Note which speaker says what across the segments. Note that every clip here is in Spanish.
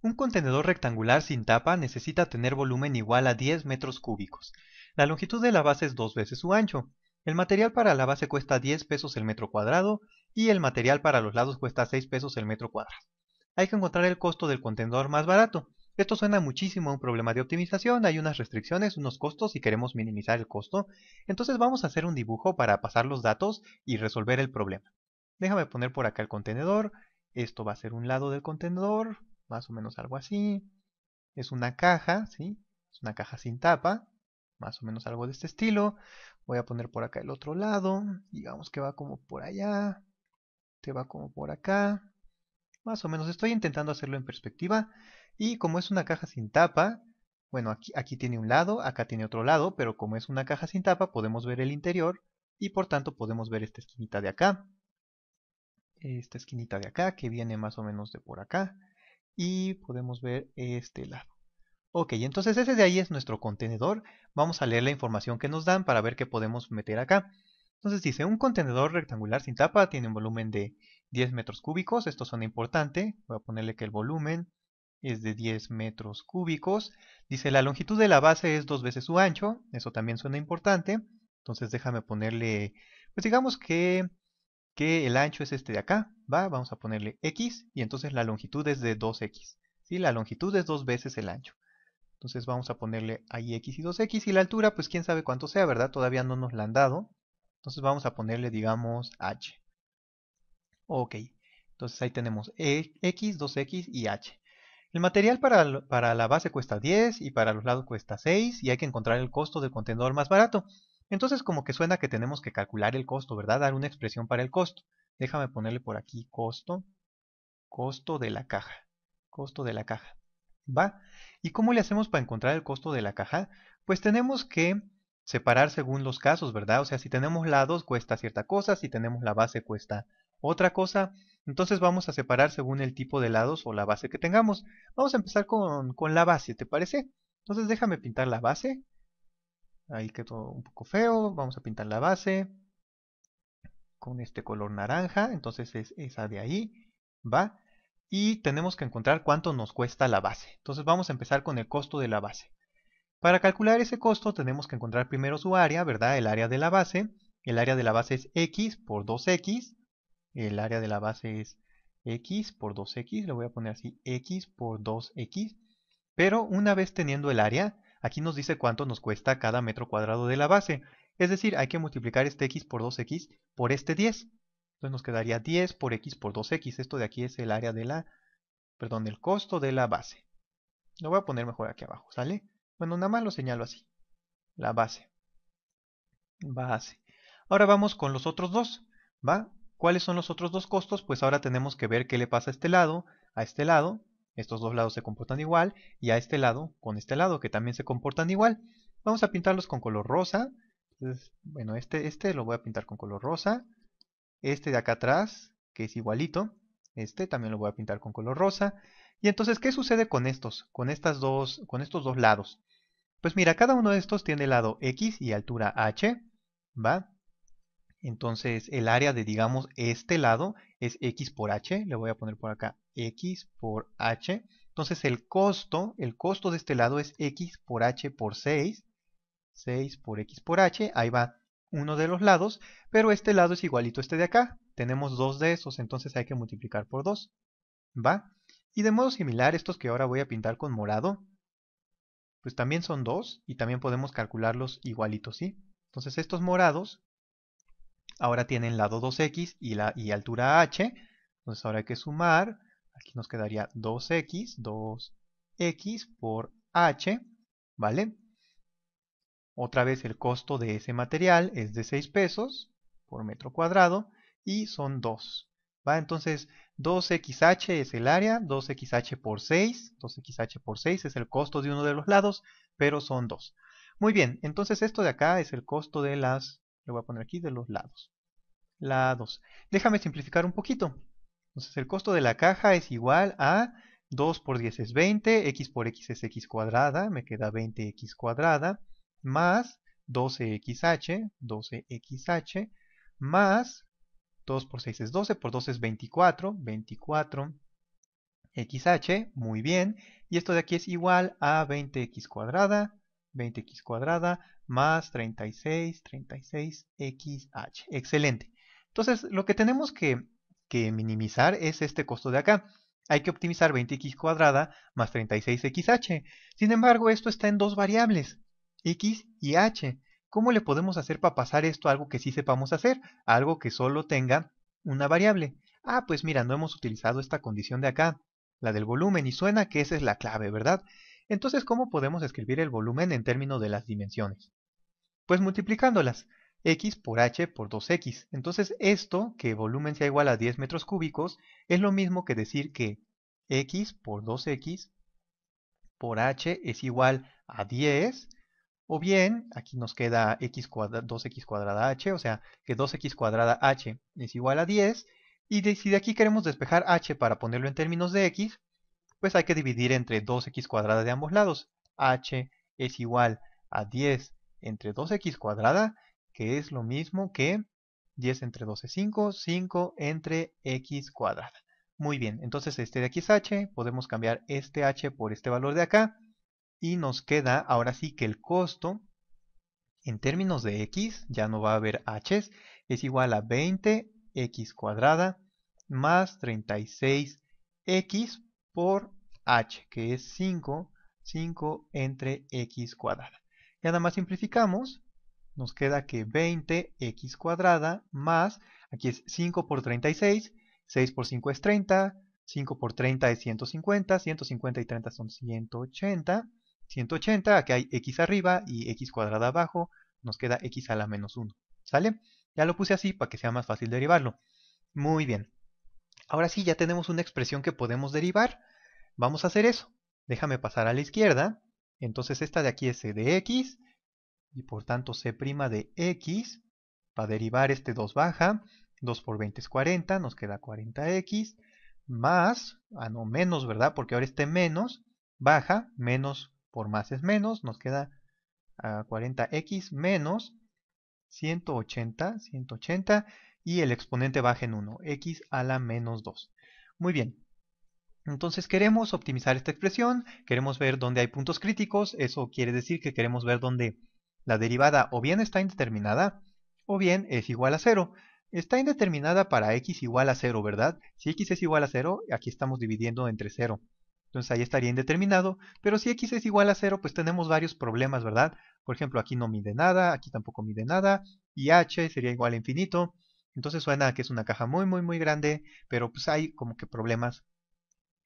Speaker 1: Un contenedor rectangular sin tapa necesita tener volumen igual a 10 metros cúbicos. La longitud de la base es dos veces su ancho. El material para la base cuesta 10 pesos el metro cuadrado y el material para los lados cuesta 6 pesos el metro cuadrado. Hay que encontrar el costo del contenedor más barato. Esto suena muchísimo a un problema de optimización, hay unas restricciones, unos costos y queremos minimizar el costo. Entonces vamos a hacer un dibujo para pasar los datos y resolver el problema. Déjame poner por acá el contenedor. Esto va a ser un lado del contenedor, más o menos algo así. Es una caja, ¿sí? Es una caja sin tapa, más o menos algo de este estilo. Voy a poner por acá el otro lado, digamos que va como por allá, te va como por acá. Más o menos, estoy intentando hacerlo en perspectiva. Y como es una caja sin tapa, bueno, aquí, aquí tiene un lado, acá tiene otro lado, pero como es una caja sin tapa, podemos ver el interior y por tanto podemos ver esta esquinita de acá esta esquinita de acá que viene más o menos de por acá y podemos ver este lado. Ok, entonces ese de ahí es nuestro contenedor. Vamos a leer la información que nos dan para ver qué podemos meter acá. Entonces dice, un contenedor rectangular sin tapa tiene un volumen de 10 metros cúbicos. Esto suena importante. Voy a ponerle que el volumen es de 10 metros cúbicos. Dice, la longitud de la base es dos veces su ancho. Eso también suena importante. Entonces déjame ponerle, pues digamos que que el ancho es este de acá, ¿va? Vamos a ponerle x y entonces la longitud es de 2x. ¿sí? La longitud es dos veces el ancho. Entonces vamos a ponerle ahí x y 2x y la altura, pues quién sabe cuánto sea, ¿verdad? Todavía no nos la han dado. Entonces vamos a ponerle, digamos, h. Ok, entonces ahí tenemos e, x, 2x y h. El material para, para la base cuesta 10 y para los lados cuesta 6 y hay que encontrar el costo del contenedor más barato. Entonces como que suena que tenemos que calcular el costo, ¿verdad? Dar una expresión para el costo. Déjame ponerle por aquí costo, costo de la caja, costo de la caja. ¿Va? ¿Y cómo le hacemos para encontrar el costo de la caja? Pues tenemos que separar según los casos, ¿verdad? O sea, si tenemos lados cuesta cierta cosa, si tenemos la base cuesta otra cosa. Entonces vamos a separar según el tipo de lados o la base que tengamos. Vamos a empezar con, con la base, ¿te parece? Entonces déjame pintar la base. Ahí quedó un poco feo. Vamos a pintar la base con este color naranja. Entonces es esa de ahí. Va. Y tenemos que encontrar cuánto nos cuesta la base. Entonces vamos a empezar con el costo de la base. Para calcular ese costo tenemos que encontrar primero su área, ¿verdad? El área de la base. El área de la base es x por 2x. El área de la base es x por 2x. Le voy a poner así x por 2x. Pero una vez teniendo el área, Aquí nos dice cuánto nos cuesta cada metro cuadrado de la base. Es decir, hay que multiplicar este x por 2x por este 10. Entonces nos quedaría 10 por x por 2x. Esto de aquí es el área de la, perdón, el costo de la base. Lo voy a poner mejor aquí abajo, ¿sale? Bueno, nada más lo señalo así. La base. Base. Ahora vamos con los otros dos, ¿va? ¿Cuáles son los otros dos costos? Pues ahora tenemos que ver qué le pasa a este lado, a este lado, estos dos lados se comportan igual y a este lado con este lado que también se comportan igual. Vamos a pintarlos con color rosa. bueno, este, este lo voy a pintar con color rosa. Este de acá atrás, que es igualito. Este también lo voy a pintar con color rosa. Y entonces, ¿qué sucede con estos? Con, estas dos, con estos dos lados. Pues mira, cada uno de estos tiene lado X y altura H. ¿Va? Entonces, el área de, digamos, este lado es X por H. Le voy a poner por acá x por h. Entonces el costo, el costo de este lado es x por h por 6. 6 por x por h, ahí va uno de los lados, pero este lado es igualito a este de acá. Tenemos dos de esos, entonces hay que multiplicar por 2. ¿Va? Y de modo similar, estos que ahora voy a pintar con morado, pues también son dos y también podemos calcularlos igualitos, ¿sí? Entonces estos morados ahora tienen lado 2x y, la, y altura h, entonces ahora hay que sumar Aquí nos quedaría 2x, 2x por h, ¿vale? Otra vez el costo de ese material es de 6 pesos por metro cuadrado y son 2. ¿va? Entonces 2xh es el área, 2xh por 6, 2xh por 6 es el costo de uno de los lados, pero son 2. Muy bien, entonces esto de acá es el costo de las, le voy a poner aquí, de los lados. Lados. Déjame simplificar un poquito. Entonces el costo de la caja es igual a 2 por 10 es 20, x por x es x cuadrada, me queda 20x cuadrada, más 12xh, 12xh, más 2 por 6 es 12, por 2 es 24, 24 xh, muy bien, y esto de aquí es igual a 20x cuadrada, 20x cuadrada, más 36, 36xh, excelente. Entonces lo que tenemos que que minimizar es este costo de acá. Hay que optimizar 20x cuadrada más 36xh. Sin embargo, esto está en dos variables, x y h. ¿Cómo le podemos hacer para pasar esto a algo que sí sepamos hacer? algo que solo tenga una variable. Ah, pues mira, no hemos utilizado esta condición de acá, la del volumen, y suena que esa es la clave, ¿verdad? Entonces, ¿cómo podemos escribir el volumen en términos de las dimensiones? Pues multiplicándolas x por h por 2x. Entonces esto, que volumen sea igual a 10 metros cúbicos, es lo mismo que decir que x por 2x por h es igual a 10, o bien, aquí nos queda x 2x cuadrada h, o sea, que 2x cuadrada h es igual a 10, y si de aquí queremos despejar h para ponerlo en términos de x, pues hay que dividir entre 2x cuadrada de ambos lados. h es igual a 10 entre 2x cuadrada, que es lo mismo que 10 entre 12 es 5, 5 entre x cuadrada. Muy bien, entonces este de aquí es h, podemos cambiar este h por este valor de acá y nos queda ahora sí que el costo en términos de x, ya no va a haber h, es igual a 20x cuadrada más 36x por h, que es 5, 5 entre x cuadrada. Ya nada más simplificamos nos queda que 20x cuadrada más, aquí es 5 por 36, 6 por 5 es 30, 5 por 30 es 150, 150 y 30 son 180, 180, aquí hay x arriba y x cuadrada abajo, nos queda x a la menos 1, ¿sale? Ya lo puse así para que sea más fácil derivarlo. Muy bien. Ahora sí, ya tenemos una expresión que podemos derivar. Vamos a hacer eso. Déjame pasar a la izquierda. Entonces esta de aquí es c de x y por tanto c' de x, para derivar este 2 baja, 2 por 20 es 40, nos queda 40x, más, ah no, menos, ¿verdad? Porque ahora este menos baja, menos por más es menos, nos queda 40x ah, menos 180, 180, y el exponente baja en 1, x a la menos 2. Muy bien, entonces queremos optimizar esta expresión, queremos ver dónde hay puntos críticos, eso quiere decir que queremos ver dónde la derivada o bien está indeterminada o bien es igual a 0. Está indeterminada para x igual a 0, ¿verdad? Si x es igual a 0, aquí estamos dividiendo entre 0. Entonces ahí estaría indeterminado, pero si x es igual a 0, pues tenemos varios problemas, ¿verdad? Por ejemplo, aquí no mide nada, aquí tampoco mide nada, y h sería igual a infinito. Entonces suena que es una caja muy, muy, muy grande, pero pues hay como que problemas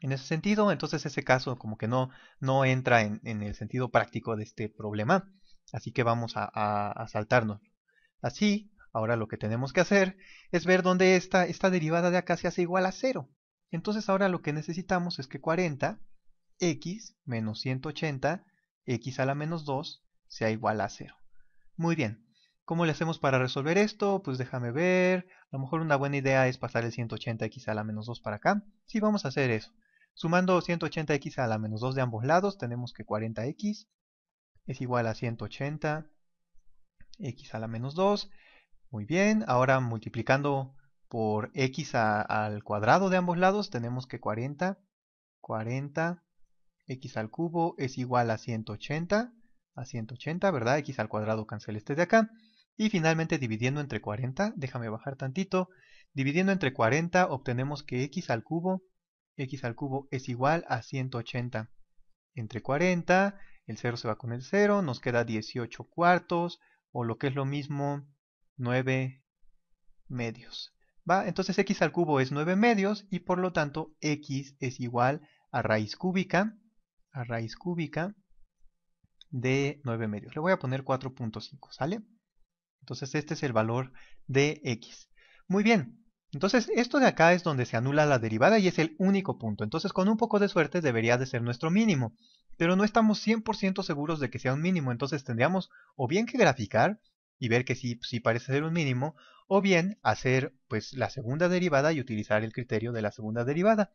Speaker 1: en ese sentido. Entonces ese caso como que no, no entra en el sentido práctico de este problema. Así que vamos a, saltarnos. Así, ahora lo que tenemos que hacer es ver dónde esta, esta derivada de acá se hace igual a 0. Entonces ahora lo que necesitamos es que 40 x menos 180 x a la menos 2 sea igual a 0. Muy bien, ¿cómo le hacemos para resolver esto? Pues déjame ver, a lo mejor una buena idea es pasar el 180x a la menos 2 para acá. Sí, vamos a hacer eso. Sumando 180x a la menos 2 de ambos lados tenemos que 40x es igual a 180 x a la menos 2. Muy bien, ahora multiplicando por x al cuadrado de ambos lados tenemos que 40, 40 x al cubo es igual a 180, a 180, ¿verdad? x al cuadrado cancela este de acá. Y finalmente dividiendo entre 40, déjame bajar tantito, dividiendo entre 40 obtenemos que x al cubo, x al cubo es igual a 180 entre 40 el 0 se va con el 0, nos queda 18 cuartos, o lo que es lo mismo, 9 medios. ¿va? Entonces x al cubo es 9 medios, y por lo tanto x es igual a raíz cúbica, a raíz cúbica de 9 medios. Le voy a poner 4.5, ¿sale? Entonces este es el valor de x. Muy bien, entonces esto de acá es donde se anula la derivada y es el único punto. Entonces con un poco de suerte debería de ser nuestro mínimo pero no estamos 100% seguros de que sea un mínimo, entonces tendríamos o bien que graficar y ver que sí, parece ser un mínimo, o bien hacer pues la segunda derivada y utilizar el criterio de la segunda derivada.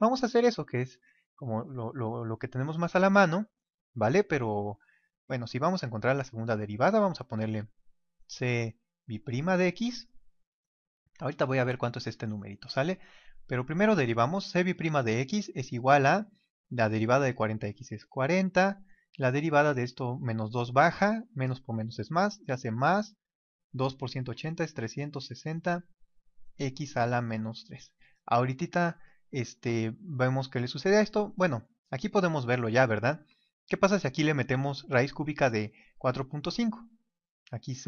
Speaker 1: Vamos a hacer eso, que es como lo, que tenemos más a la mano, ¿vale? Pero bueno, si vamos a encontrar la segunda derivada, vamos a ponerle c prima de x. Ahorita voy a ver cuánto es este numerito, ¿sale? Pero primero derivamos c prima de x es igual a la derivada de 40x es 40, la derivada de esto menos 2 baja, menos por menos es más, se hace más, 2 por 180 es 360, x a la menos 3. Ahorita este, vemos qué le sucede a esto, bueno, aquí podemos verlo ya, ¿verdad? ¿Qué pasa si aquí le metemos raíz cúbica de 4.5? Aquí c'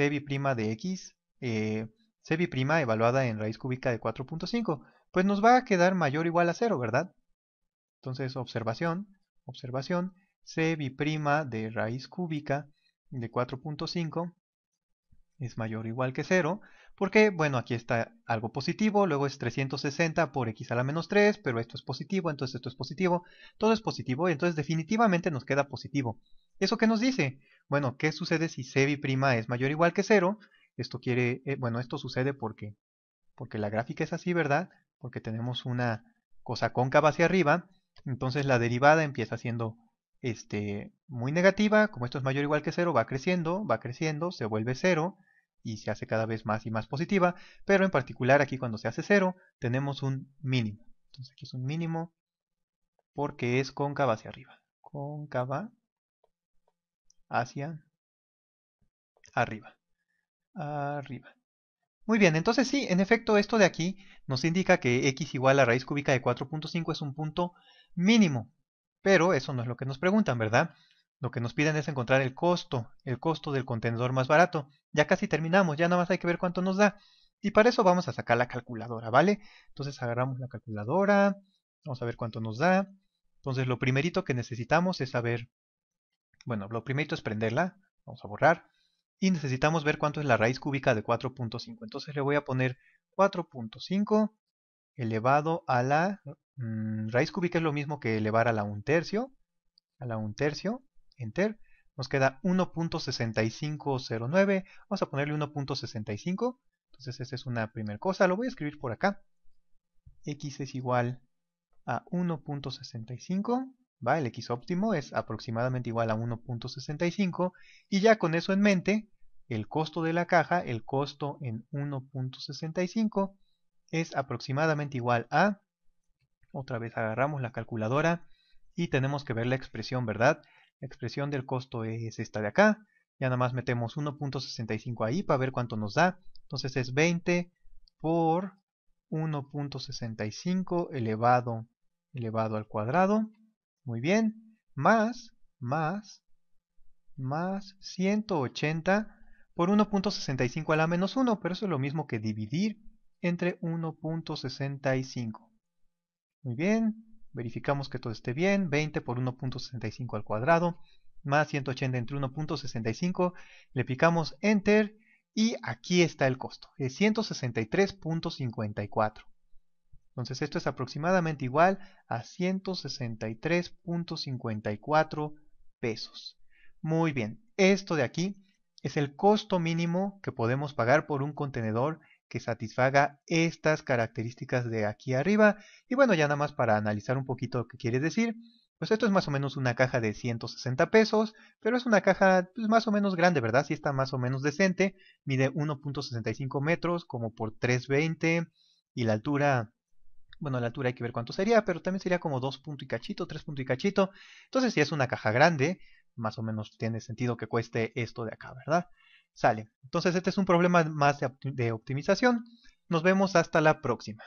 Speaker 1: de x, eh, c' evaluada en raíz cúbica de 4.5, pues nos va a quedar mayor o igual a 0, ¿verdad? Entonces, observación, observación, C' de raíz cúbica de 4.5 es mayor o igual que 0, porque, bueno, aquí está algo positivo, luego es 360 por x a la menos 3, pero esto es positivo, entonces esto es positivo, todo es positivo, entonces definitivamente nos queda positivo. ¿Eso qué nos dice? Bueno, ¿qué sucede si C' es mayor o igual que 0? Esto quiere, eh, bueno, esto sucede porque, porque la gráfica es así, ¿verdad? Porque tenemos una cosa cóncava hacia arriba, entonces la derivada empieza siendo este, muy negativa, como esto es mayor o igual que 0, va creciendo, va creciendo, se vuelve 0 y se hace cada vez más y más positiva, pero en particular aquí cuando se hace 0 tenemos un mínimo. Entonces aquí es un mínimo porque es cóncava hacia arriba, cóncava hacia arriba, arriba. Muy bien, entonces sí, en efecto esto de aquí nos indica que x igual a raíz cúbica de 4.5 es un punto mínimo. Pero eso no es lo que nos preguntan, ¿verdad? Lo que nos piden es encontrar el costo, el costo del contenedor más barato. Ya casi terminamos, ya nada más hay que ver cuánto nos da. Y para eso vamos a sacar la calculadora, ¿vale? Entonces agarramos la calculadora, vamos a ver cuánto nos da. Entonces lo primerito que necesitamos es saber, bueno, lo primerito es prenderla, vamos a borrar y necesitamos ver cuánto es la raíz cúbica de 4.5. Entonces le voy a poner 4.5 elevado a la mm, raíz cúbica es lo mismo que elevar a la 1 tercio, a la 1 tercio, enter, nos queda 1.6509, vamos a ponerle 1.65, entonces esa es una primera cosa, lo voy a escribir por acá, x es igual a 1.65 el x óptimo es aproximadamente igual a 1.65 y ya con eso en mente, el costo de la caja, el costo en 1.65 es aproximadamente igual a, otra vez agarramos la calculadora y tenemos que ver la expresión, ¿verdad? La expresión del costo es esta de acá, ya nada más metemos 1.65 ahí para ver cuánto nos da, entonces es 20 por 1.65 elevado elevado al cuadrado muy bien. Más, más, más 180 por 1.65 a la menos 1, pero eso es lo mismo que dividir entre 1.65. Muy bien, verificamos que todo esté bien, 20 por 1.65 al cuadrado, más 180 entre 1.65, le picamos Enter y aquí está el costo, es 163.54. Entonces esto es aproximadamente igual a 163.54 pesos. Muy bien, esto de aquí es el costo mínimo que podemos pagar por un contenedor que satisfaga estas características de aquí arriba. Y bueno, ya nada más para analizar un poquito qué que quiere decir, pues esto es más o menos una caja de 160 pesos, pero es una caja pues, más o menos grande, ¿verdad? Si está más o menos decente, mide 1.65 metros como por 3.20 y la altura bueno, la altura hay que ver cuánto sería, pero también sería como 2 punto y cachito, 3 punto y cachito. Entonces, si es una caja grande, más o menos tiene sentido que cueste esto de acá, ¿verdad? Sale. Entonces, este es un problema más de optimización. Nos vemos hasta la próxima.